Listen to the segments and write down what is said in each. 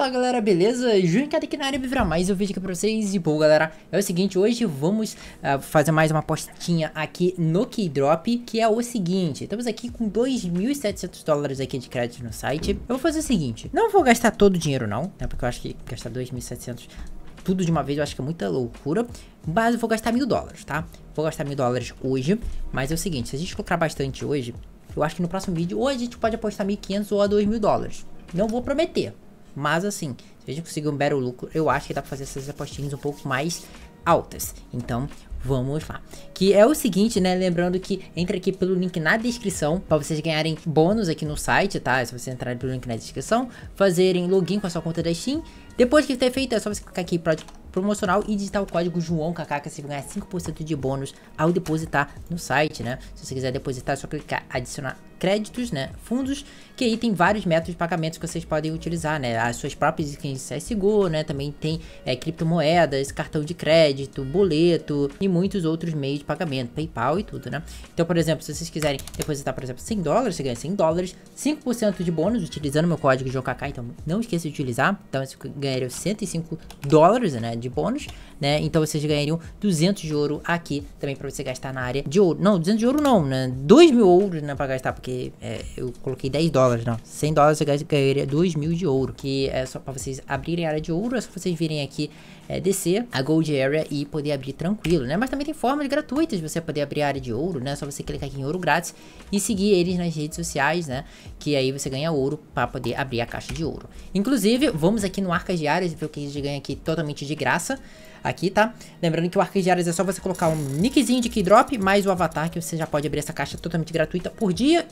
Fala galera, beleza? Junkado aqui na área Vivra Mais, um vídeo aqui pra vocês e bom galera, é o seguinte, hoje vamos uh, fazer mais uma apostinha aqui no Keydrop, que é o seguinte, estamos aqui com 2.700 dólares aqui de crédito no site, eu vou fazer o seguinte, não vou gastar todo o dinheiro não, né, porque eu acho que gastar 2.700 tudo de uma vez eu acho que é muita loucura, mas eu vou gastar mil dólares, tá? Vou gastar mil dólares hoje, mas é o seguinte, se a gente colocar bastante hoje, eu acho que no próximo vídeo, ou a gente pode apostar 1.500 ou a 2.000 dólares, não vou prometer, mas assim, se a gente conseguir um belo Lucro, eu acho que dá pra fazer essas apostinhas um pouco mais altas. Então, Vamos lá. Que é o seguinte, né? Lembrando que entra aqui pelo link na descrição para vocês ganharem bônus aqui no site, tá? É se vocês entrarem pelo link na descrição, fazerem login com a sua conta da Steam. Depois que ter feito, é só você clicar aqui para promocional e digitar o código João Kaká que você vai ganhar 5% de bônus ao depositar no site, né? Se você quiser depositar, é só clicar adicionar créditos, né? Fundos, que aí tem vários métodos de pagamento que vocês podem utilizar, né? As suas próprias skins CSGO, né? Também tem é, criptomoedas, cartão de crédito, boleto e muitos outros meios de pagamento, PayPal e tudo, né? Então, por exemplo, se vocês quiserem depositar, por exemplo, 100 dólares, você ganha 100 dólares, 5% de bônus utilizando meu código de então não esqueça de utilizar. Então, vocês ganhariam 105 dólares, né? De bônus, né? Então, vocês ganhariam 200 de ouro aqui também para você gastar na área de ouro. Não, 200 de ouro não, né? 2 mil ouros, né? Pra gastar, porque porque é, eu coloquei 10 dólares, não. 100 dólares eu ganharia 2 mil de ouro, que é só para vocês abrirem a área de ouro, é só vocês virem aqui é, descer a Gold Area e poder abrir tranquilo, né? Mas também tem formas gratuitas de você poder abrir a área de ouro, né? É só você clicar aqui em ouro grátis e seguir eles nas redes sociais, né? Que aí você ganha ouro para poder abrir a caixa de ouro. Inclusive, vamos aqui no Áreas e ver o que a gente ganha aqui totalmente de graça aqui, tá? Lembrando que o Arquidiários é só você colocar um nickzinho de Keydrop mais o avatar, que você já pode abrir essa caixa totalmente gratuita por dia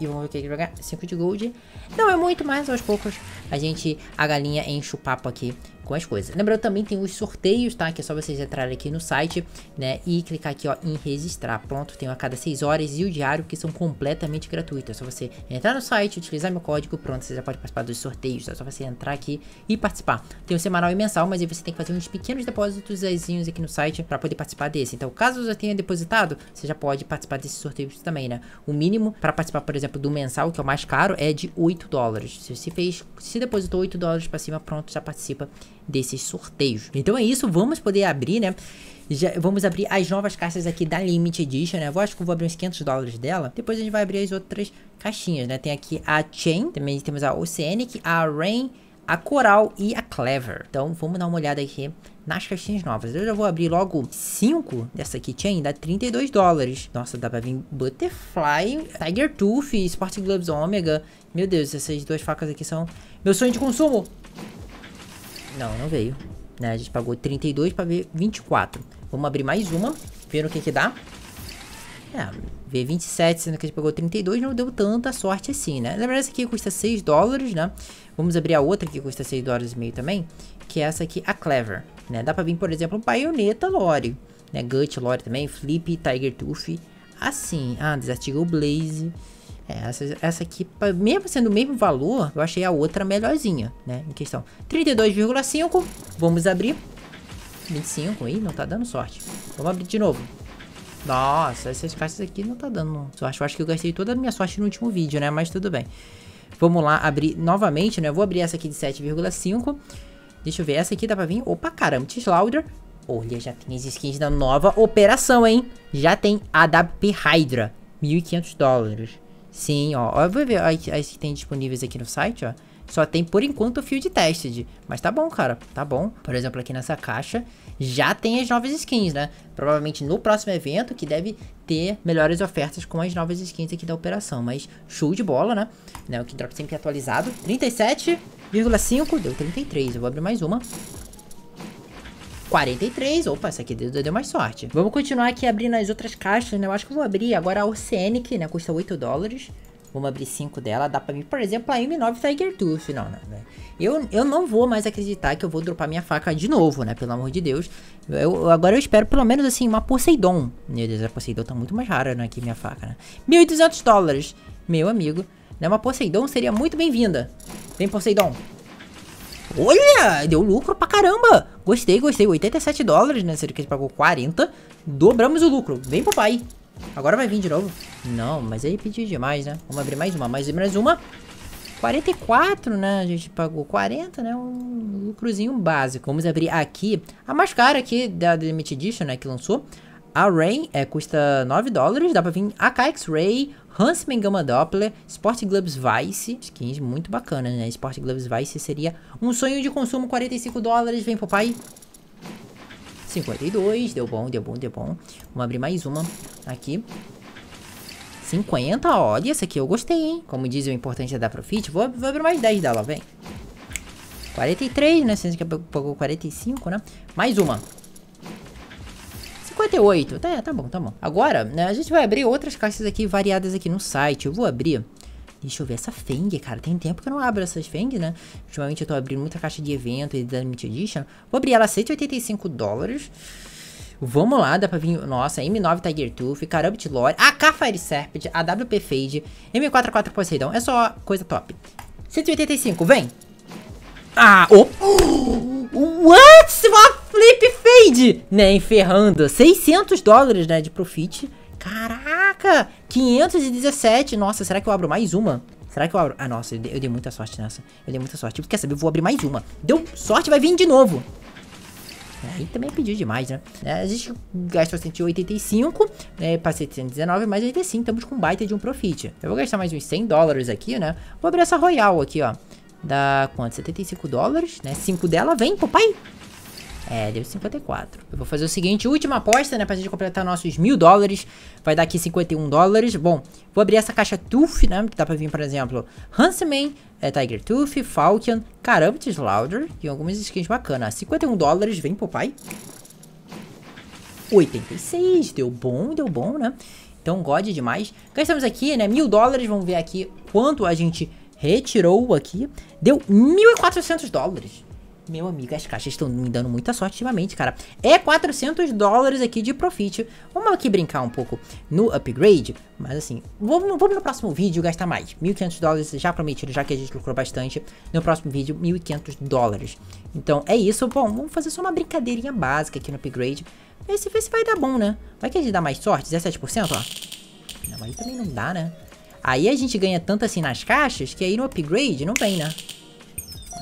e vamos ver o que ele vai ganhar. 5 de gold. Não é muito, mas aos poucos a gente, a galinha enche o papo aqui com as coisas. Lembrando também tem os sorteios, tá? Que é só vocês entrarem aqui no site, né? E clicar aqui, ó, em registrar. Pronto, tem a cada 6 horas e o diário, que são completamente gratuitos. É só você entrar no site, utilizar meu código, pronto, você já pode participar dos sorteios. Tá? É só você entrar aqui e participar. Tem o semanal e mensal, mas aí você tem que fazer uns pequenos depósitos aqui no site para poder participar desse. Então, caso você tenha depositado, você já pode participar desses sorteios também, né? O mínimo para participar, por exemplo, exemplo, do mensal, que é o mais caro, é de 8 dólares. Se você fez, se depositou 8 dólares para cima, pronto, já participa desses sorteios. Então é isso, vamos poder abrir, né? Já, vamos abrir as novas caixas aqui da Limited Edition, né? Eu acho que eu vou abrir uns 500 dólares dela. Depois a gente vai abrir as outras caixinhas, né? Tem aqui a Chain, também temos a Oceanic, a Rain a Coral e a Clever. Então vamos dar uma olhada aqui nas caixinhas novas. Eu já vou abrir logo 5 dessa keychain, dá 32 dólares. Nossa, dá pra vir Butterfly, Tiger Tooth, Sporting Gloves Omega. Meu Deus, essas duas facas aqui são meu sonho de consumo. Não, não veio. Né? A gente pagou 32 pra ver 24. Vamos abrir mais uma, ver o que que dá. É, V27, sendo que a gente pegou 32, não deu tanta sorte assim, né? Lembrando essa aqui custa 6 dólares, né? Vamos abrir a outra que custa 6 dólares e meio também, que é essa aqui, a Clever, né? Dá pra vir, por exemplo, um Baioneta Lore, né? Gut Lore também, Flip, Tiger Tooth, assim. Ah, desartiga Blaze. É, essa, essa aqui, mesmo sendo o mesmo valor, eu achei a outra melhorzinha, né? Em questão. 32,5, vamos abrir. 25, aí não tá dando sorte. Vamos abrir de novo. Nossa, essas caixas aqui não tá dando sorte. Eu acho que eu gastei toda a minha sorte no último vídeo, né? Mas tudo bem. Vamos lá abrir novamente, né? Eu vou abrir essa aqui de 7,5. Deixa eu ver, essa aqui dá pra vir. Opa, caramba, Tislauder. Olha, já tem as skins da nova operação, hein? Já tem a Hydra. 1.500 dólares. Sim, ó. ó eu vou ver as, as que tem disponíveis aqui no site, ó só tem por enquanto o field tested. Mas tá bom, cara, tá bom. Por exemplo, aqui nessa caixa já tem as novas skins, né? Provavelmente no próximo evento que deve ter melhores ofertas com as novas skins aqui da operação. Mas show de bola, né? né o Kidrop sempre atualizado. 37,5 deu 33. Eu vou abrir mais uma. 43, opa, essa aqui deu, deu, mais sorte. Vamos continuar aqui abrindo as outras caixas, né? Eu acho que eu vou abrir agora a Oceanic, né? Custa 8 dólares. Vamos abrir 5 dela. Dá pra mim, por exemplo, a M9 Tiger Tooth. Não, não, né, né? Eu, eu não vou mais acreditar que eu vou dropar minha faca de novo, né? Pelo amor de Deus. Eu, agora eu espero pelo menos, assim, uma Poseidon. Meu Deus, a Poseidon tá muito mais rara, né? Que minha faca, né? 1.200 dólares. Meu amigo. Né? Uma Poseidon seria muito bem-vinda. Vem, Poseidon. Olha, deu lucro pra caramba. Gostei, gostei. 87 dólares, né? Seria que a gente pagou 40. Dobramos o lucro. Vem, papai. Agora vai vir de novo. Não, mas aí pediu demais, né? Vamos abrir mais uma, mais, mais uma. 44, né? A gente pagou 40, né? Um lucrozinho básico. Vamos abrir aqui a mais cara aqui da Limited Edition, né? Que lançou. A Rain é, custa 9 dólares. Dá pra vir a X-Ray, Huntsman Gamma Doppler, Sport Gloves Vice. Skins muito bacana, né? Sport Gloves Vice seria um sonho de consumo, 45 dólares. Vem, papai. 52, deu bom, deu bom, deu bom. Vamos abrir mais uma aqui. 50, olha, essa aqui eu gostei, hein? Como diz o importante é dar profit. Vou, vou abrir mais 10 dela, vem. 43, né? Sendo que pagou 45, né? Mais uma. 58, tá, tá bom, tá bom. Agora, né, a gente vai abrir outras caixas aqui variadas aqui no site. Eu vou abrir Deixa eu ver essa Feng, cara. Tem tempo que eu não abro essas Feng, né? Ultimamente eu tô abrindo muita caixa de evento e da Limited Edition. Vou abrir ela a 185 dólares. Vamos lá, dá pra vir... Nossa, M9 Tiger Tooth, Carabit Lore, AK Fire Serpent, AWP Fade, M44 Poseidon. É só coisa top. 185, vem! Ah, o Oh. What? Uma Flip Fade! Nem né, ferrando. 600 dólares, né, de profit. Caraca! 517. Nossa, será que eu abro mais uma? Será que eu abro? Ah, nossa, eu dei, eu dei muita sorte nessa. Eu dei muita sorte. Tipo, quer saber? Eu vou abrir mais uma. Deu sorte, vai vir de novo. É, aí também pediu demais, né? É, a gente gastou 185, né? Pra 719, mais 85. Estamos com um baita de um profit. Eu vou gastar mais uns 100 dólares aqui, né? Vou abrir essa Royal aqui, ó. Dá quanto? 75 dólares, né? 5 dela. Vem, papai. É, deu 54. Eu vou fazer o seguinte, última aposta, né, pra gente completar nossos mil dólares. Vai dar aqui 51 dólares. Bom, vou abrir essa caixa Tooth, né, que dá pra vir, por exemplo, Huntsman, é, Tiger Tooth, Falcon, Caramba, Slaughter e algumas skins bacanas. 51 dólares, vem papai 86, deu bom, deu bom, né? Então, God demais. Gastamos aqui, né, mil dólares, vamos ver aqui quanto a gente retirou aqui. Deu 1.400 dólares. Meu amigo, as caixas estão me dando muita sorte ultimamente, cara. É 400 dólares aqui de profit. Vamos aqui brincar um pouco no upgrade. Mas assim, vamos, vamos no próximo vídeo gastar mais. 1.500 dólares já prometido, já que a gente lucrou bastante. No próximo vídeo, 1.500 dólares. Então é isso. Bom, vamos fazer só uma brincadeirinha básica aqui no upgrade. Ver se, ver se vai dar bom, né? Vai que a gente dá mais sorte, 17%, ó. Não, aí também não dá, né? Aí a gente ganha tanto assim nas caixas que aí no upgrade não vem, né?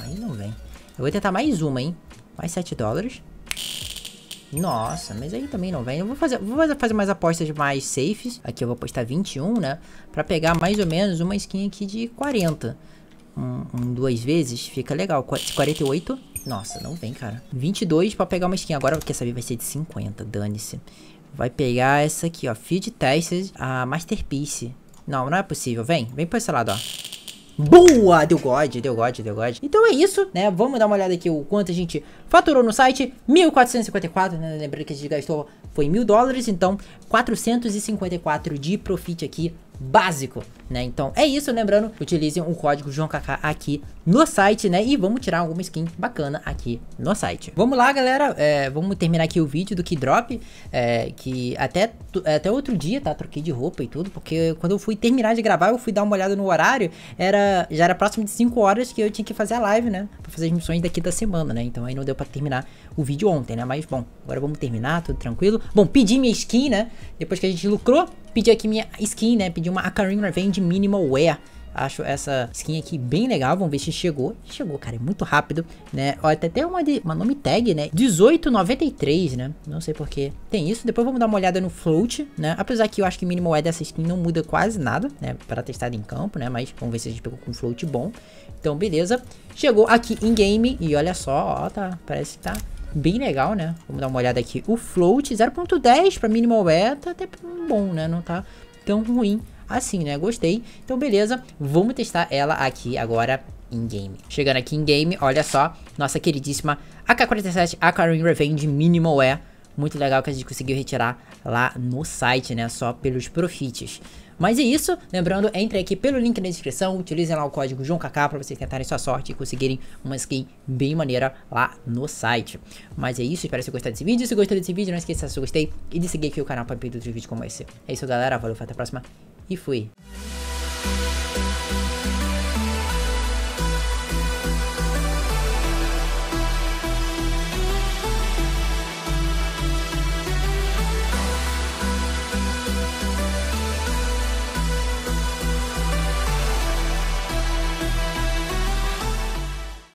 Aí não vem. Eu vou tentar mais uma, hein? Mais 7 dólares. Nossa, mas aí também não vem. Eu vou fazer, vou fazer mais apostas mais safes. Aqui eu vou apostar 21, né? Pra pegar mais ou menos uma skin aqui de 40. Um, um, duas vezes, fica legal. 48. Nossa, não vem, cara. 22 pra pegar uma skin. Agora, quer saber, vai ser de 50. Dane-se. Vai pegar essa aqui, ó. Feed Tested, a Masterpiece. Não, não é possível. Vem, vem pra esse lado, ó. Boa! Deu God, deu God, deu God. Então é isso, né? Vamos dar uma olhada aqui o quanto a gente Faturou no site 1.454, né? Lembrando que a gente gastou foi mil dólares, então 454 de profit aqui básico, né? Então é isso, lembrando, utilizem o código JoãoKK aqui no site, né? E vamos tirar alguma skin bacana aqui no site. Vamos lá, galera, é, vamos terminar aqui o vídeo do Keydrop, é, que até, até outro dia, tá? Troquei de roupa e tudo, porque quando eu fui terminar de gravar, eu fui dar uma olhada no horário, era, já era próximo de 5 horas que eu tinha que fazer a live, né? Pra fazer as missões daqui da semana, né? Então aí não deu pra terminar o vídeo ontem, né? Mas bom, agora vamos terminar, tudo tranquilo. Bom, pedi minha skin, né? Depois que a gente lucrou, pedi aqui minha skin, né? Pedi uma Akarin Revenge Minimal Wear. Acho essa skin aqui bem legal. Vamos ver se chegou. Chegou, cara. É muito rápido, né? Ó, até tem uma, de, uma nome tag, né? 1893, né? Não sei porquê. Tem isso. Depois vamos dar uma olhada no float, né? Apesar que eu acho que minimal mínimo é dessa skin não muda quase nada, né? Para testar em campo, né? Mas vamos ver se a gente pegou com float bom. Então, beleza. Chegou aqui em game. E olha só, ó, tá. Parece que tá bem legal, né? Vamos dar uma olhada aqui. O float 0.10 para minimal é tá até bom, né? Não tá tão ruim assim, né? Gostei. Então, beleza. Vamos testar ela aqui agora in-game. Chegando aqui in-game, olha só. Nossa queridíssima AK-47 Akarin Revenge Minimal é Muito legal que a gente conseguiu retirar lá no site, né? Só pelos profits. Mas é isso, lembrando, entre aqui pelo link na descrição, utilizem lá o código JoãoKK para vocês tentarem sua sorte e conseguirem uma skin bem maneira lá no site. Mas é isso, espero que vocês gostaram desse vídeo. Se gostou desse vídeo, não esqueça de seu gostei e de seguir aqui o canal para pedir outros vídeos como esse. É isso galera, valeu, até a próxima e fui.